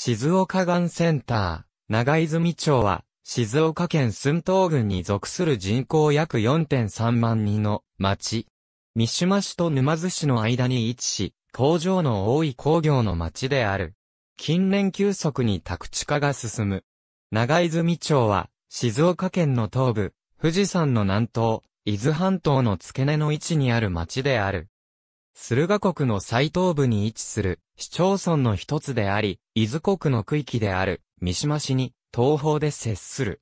静岡がんセンター、長泉町は、静岡県寸東郡に属する人口約4.3万人の町。三島市と沼津市の間に位置し、工場の多い工業の町である。近年急速に宅地化が進む。長泉町は、静岡県の東部、富士山の南東、伊豆半島の付け根の位置にある町である。駿河国の最東部に位置する市町村の一つであり、伊豆国の区域である三島市に東方で接する。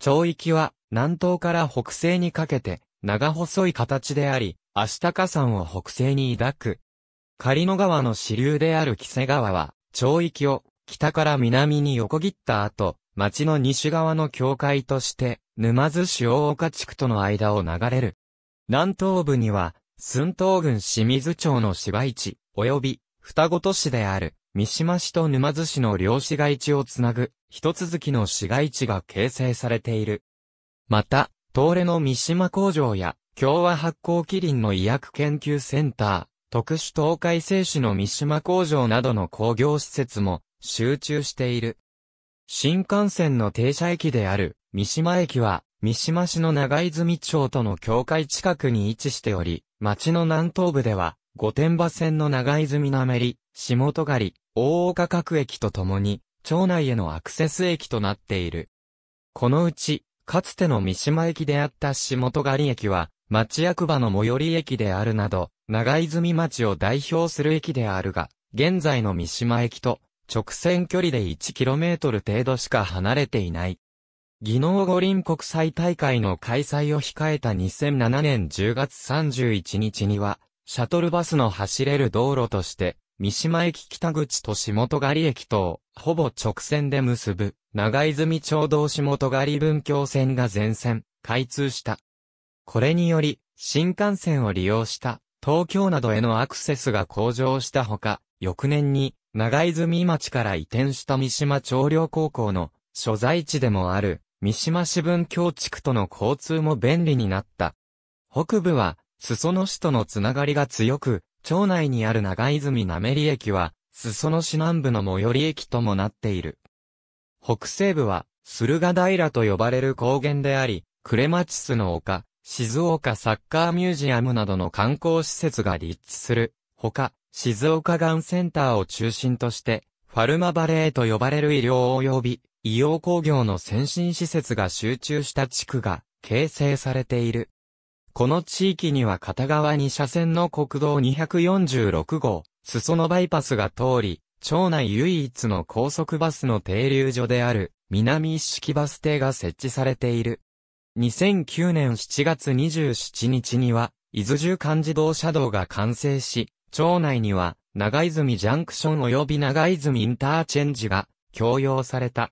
町域は南東から北西にかけて長細い形であり、足高山を北西に抱く。狩野川の支流である木瀬川は、町域を北から南に横切った後、町の西側の境界として、沼津市大岡地区との間を流れる。南東部には、寸東郡清水町の市街地、及び、双子都市である、三島市と沼津市の両市街地をつなぐ、一続きの市街地が形成されている。また、東レの三島工場や、共和発酵キリンの医薬研究センター、特殊東海製紙の三島工場などの工業施設も集中している。新幹線の停車駅である三島駅は三島市の長泉町との境界近くに位置しており、町の南東部では、御殿場線の長泉なめり、下戸狩り、大岡各駅とともに、町内へのアクセス駅となっている。このうち、かつての三島駅であった下戸狩り駅は、町役場の最寄り駅であるなど、長泉町を代表する駅であるが、現在の三島駅と直線距離で 1km 程度しか離れていない。技能五輪国際大会の開催を控えた2007年10月31日には、シャトルバスの走れる道路として、三島駅北口と下戸狩駅と、ほぼ直線で結ぶ、長泉町道下戸狩文京線が全線、開通した。これにより、新幹線を利用した、東京などへのアクセスが向上したほか、翌年に、長泉町から移転した三島町陵高校の所在地でもある三島市文教地区との交通も便利になった。北部は、裾野市とのつながりが強く、町内にある長泉なめり駅は、裾野市南部の最寄り駅ともなっている。北西部は、駿河平と呼ばれる高原であり、クレマチスの丘、静岡サッカーミュージアムなどの観光施設が立地する。ほか、静岡ガンセンターを中心として、ファルマバレーと呼ばれる医療及び硫黄工業の先進施設が集中した地区が形成されている。この地域には片側2車線の国道246号、裾野バイパスが通り、町内唯一の高速バスの停留所である南一式バス停が設置されている。2009年7月27日には、伊豆重貫自動車道が完成し、町内には長泉ジャンクション及び長泉インターチェンジが供用された。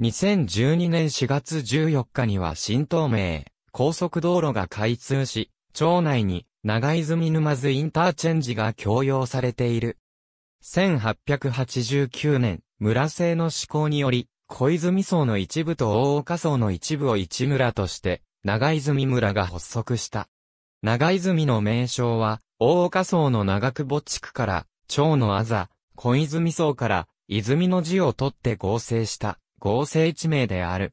2012年4月14日には新東名、高速道路が開通し、町内に長泉沼津インターチェンジが供用されている。1889年、村制の施行により、小泉層の一部と大岡層の一部を一村として、長泉村が発足した。長泉の名称は、大岡層の長久保地区から、町のあざ、小泉層から、泉の字を取って合成した。合成地名である。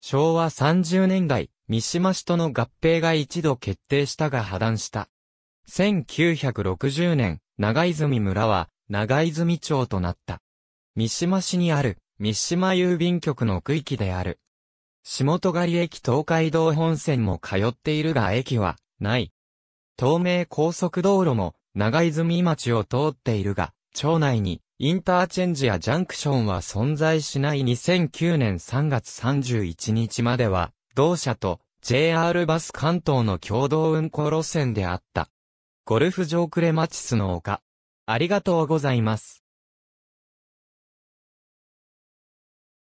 昭和30年代、三島市との合併が一度決定したが破断した。1960年、長泉村は、長泉町となった。三島市にある、三島郵便局の区域である。下戸狩駅東海道本線も通っているが駅は、ない。東名高速道路も、長泉町を通っているが、町内に、インターチェンジやジャンクションは存在しない2009年3月31日までは、同社と JR バス関東の共同運行路線であった。ゴルフ場クレマチスの丘。ありがとうございます。